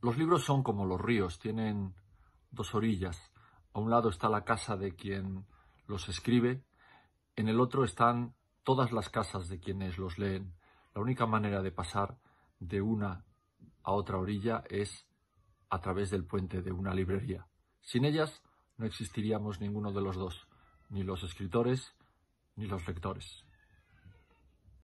Los libros son como los ríos, tienen dos orillas. A un lado está la casa de quien los escribe, en el otro están todas las casas de quienes los leen. La única manera de pasar de una a otra orilla es a través del puente de una librería. Sin ellas no existiríamos ninguno de los dos, ni los escritores ni los lectores.